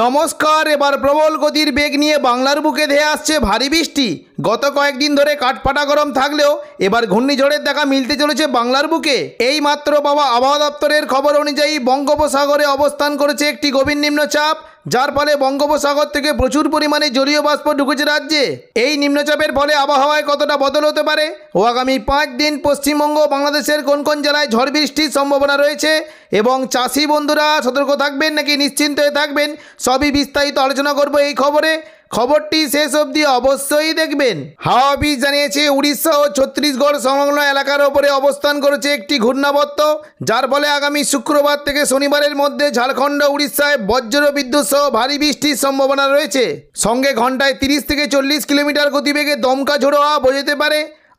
নমস্কার এবার প্রবল গতির বেগ নিয়ে বাংলার বুকে ধেয়ে আসছে ভারী বৃষ্টি গত কয়েকদিন ধরে কাঠপাটা গরম থাকলেও এবার ঘূর্ণিঝড়ের দেখা মিলতে চলেছে বাংলার বুকে এই মাত্র পাওয়া আবহাওয়া দপ্তরের খবর অনুযায়ী বঙ্গোপসাগরে অবস্থান করেছে একটি গভীর নিম্নচাপ যার ফলে বঙ্গোপসাগর থেকে প্রচুর পরিমাণে জলীয় বাষ্প ঢুকেছে রাজ্যে এই নিম্নচাপের ফলে আবহাওয়ায় কতটা বদল হতে পারে ও আগামী পাঁচ দিন পশ্চিমবঙ্গ বাংলাদেশের কোন কোন জেলায় ঝড় বৃষ্টির সম্ভাবনা রয়েছে এবং চাষি বন্ধুরা সতর্ক থাকবেন নাকি নিশ্চিন্ত হয়ে থাকবেন সবই বিস্তারিত আলোচনা করব এই খবরে খবরটি শেষ অবধি অবশ্যই দেখবেন হাওয়া অফিস জানিয়েছে উড়িষ্যা ও ছত্তিশগড় সংলগ্ন এলাকার ওপরে অবস্থান করেছে একটি ঘূর্ণাবর্ত যার ফলে আগামী শুক্রবার থেকে শনিবারের মধ্যে ঝাড়খণ্ড উড়িষ্যায় বজ্র বিদ্যুৎ সহ ভারী বৃষ্টির সম্ভাবনা রয়েছে সঙ্গে ঘন্টায় তিরিশ থেকে চল্লিশ কিলোমিটার গতিবেগে দমকা ঝোড়ো হওয়া বোঝাতে পারে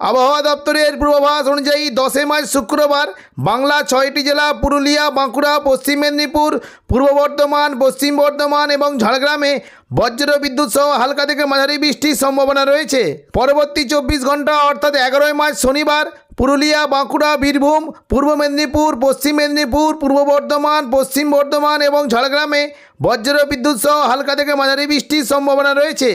আবহাওয়া দপ্তরের পূর্বাভাস অনুযায়ী দশে মার্চ শুক্রবার বাংলা ছয়টি জেলা পুরুলিয়া বাঁকুড়া পশ্চিম মেদিনীপুর পূর্ব বর্ধমান পশ্চিম বর্ধমান এবং ঝাড়গ্রামে বজ্র বিদ্যুৎ সহ হালকা থেকে মাঝারি বৃষ্টির সম্ভাবনা রয়েছে পরবর্তী চব্বিশ ঘন্টা অর্থাৎ এগারোই মার্চ শনিবার পুরুলিয়া বাঁকুড়া বীরভূম পূর্ব মেদিনীপুর পশ্চিম মেদিনীপুর পূর্ব বর্ধমান পশ্চিম বর্ধমান এবং ঝাড়গ্রামে বজ্র বিদ্যুৎ সহ হালকা থেকে মাঝারি বৃষ্টির সম্ভাবনা রয়েছে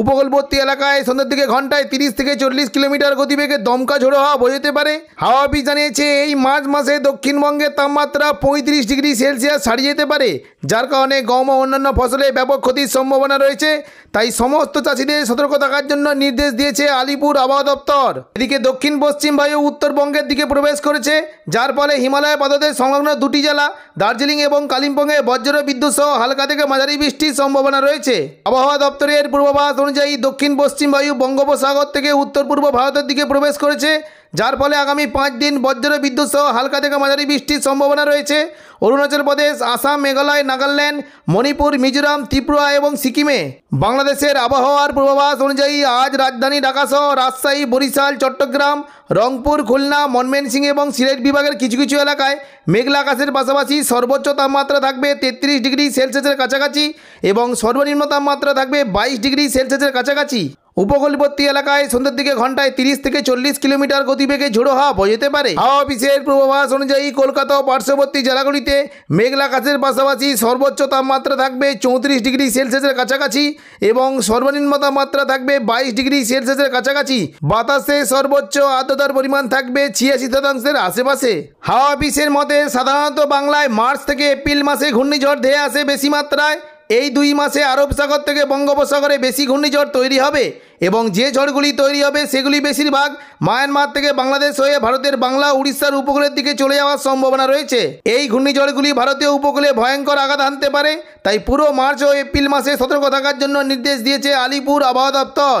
উপকূলবর্তী এলাকায় সন্ধ্যের দিকে ঘন্টায় তিরিশ থেকে চল্লিশ কিলোমিটার গতিবেগে দমকা ঝোড়ো হাওয়া বোঝাতে পারে হাওয়া অফিস জানিয়েছে এই মার্চ মাসে দক্ষিণবঙ্গের তাপমাত্রা পঁয়ত্রিশ ডিগ্রি সেলসিয়াস ছাড়িয়ে যেতে পারে যার কারণে গম ও অন্যান্য ফসলে ব্যাপক ক্ষতির সম্ভাবনা রয়েছে তাই সমস্ত চাষিদের সতর্ক থাকার জন্য নির্দেশ দিয়েছে আলিপুর আবহাওয়া দপ্তর এদিকে দক্ষিণ পশ্চিম বায়ু উত্তরবঙ্গের দিকে প্রবেশ করেছে যার ফলে হিমালয় পাদদের সংলগ্ন দুটি জেলা দার্জিলিং এবং কালিম্পংয়ে বজ্র বিদ্যুৎ সহ হালকা থেকে মাঝারি বৃষ্টির সম্ভাবনা রয়েছে আবহাওয়া দপ্তরের পূর্বাভাস অনুযায়ী দক্ষিণ পশ্চিম বায়ু বঙ্গোপসাগর থেকে উত্তর পূর্ব ভারতের দিকে প্রবেশ করেছে যার ফলে আগামী পাঁচ দিন বজ্র বিদ্যুৎ সহ হালকা থেকে মাঝারি বৃষ্টির সম্ভাবনা রয়েছে অরুণাচল প্রদেশ আসাম মেঘালয় নাগাল্যান্ড মণিপুর মিজোরাম ত্রিপুরা এবং সিকিমে বাংলাদেশের আবহাওয়ার পূর্বাভাস অনুযায়ী আজ রাজধানী ঢাকাসহ রাজশাহী বরিশাল চট্টগ্রাম রংপুর খুলনা মনমেনসিং এবং সিলেট বিভাগের কিছু কিছু এলাকায় মেঘলা আকাশের পাশাপাশি সর্বোচ্চ তাপমাত্রা থাকবে তেত্রিশ ডিগ্রি সেলসিয়াসের কাছাকাছি এবং সর্বনিম্ন তাপমাত্রা থাকবে বাইশ ডিগ্রি সেলসিয়াসের কাছাকাছি উপকূলবর্তী এলাকায় সন্ধ্যের দিকে ঘন্টায় তিরিশ থেকে চল্লিশ কিলোমিটার গতিবেগে ঝোড়ো হাওয়া বয়ে যেতে পারে হাওয়া অফিসের পূর্বাভাস অনুযায়ী কলকাতা ও পার্শ্ববর্তী জেলাগুলিতে মেঘলা কাছের পাশাপাশি সর্বোচ্চ তাপমাত্রা থাকবে চৌত্রিশ ডিগ্রি সেলসিয়াসের কাছাকাছি এবং সর্বনিম্ন তাপমাত্রা থাকবে বাইশ ডিগ্রি সেলসিয়াসের কাছাকাছি বাতাসে সর্বোচ্চ আর্দ্রতার পরিমাণ থাকবে ছিয়াশি শতাংশের আশেপাশে হাওয়া অফিসের মতে সাধারণত বাংলায় মার্চ থেকে এপ্রিল মাসে ঘূর্ণিঝড় ধেয়ে আসে বেশি মাত্রায় এই দুই মাসে আরব সাগর থেকে বঙ্গোপসাগরে বেশি ঘূর্ণিঝড় তৈরি হবে এবং যে ঝড়গুলি তৈরি হবে সেগুলি বেশিরভাগ মায়ানমার থেকে বাংলাদেশ হয়ে ভারতের বাংলা উড়িষ্যার উপকূলের দিকে চলে যাওয়ার সম্ভাবনা রয়েছে এই ঘূর্ণিঝড়গুলি ভারতীয় উপকূলে ভয়ঙ্কর আঘাত আনতে পারে তাই পুরো মার্চ ও এপ্রিল মাসে সতর্ক থাকার জন্য নির্দেশ দিয়েছে আলিপুর আবহাওয়া দপ্তর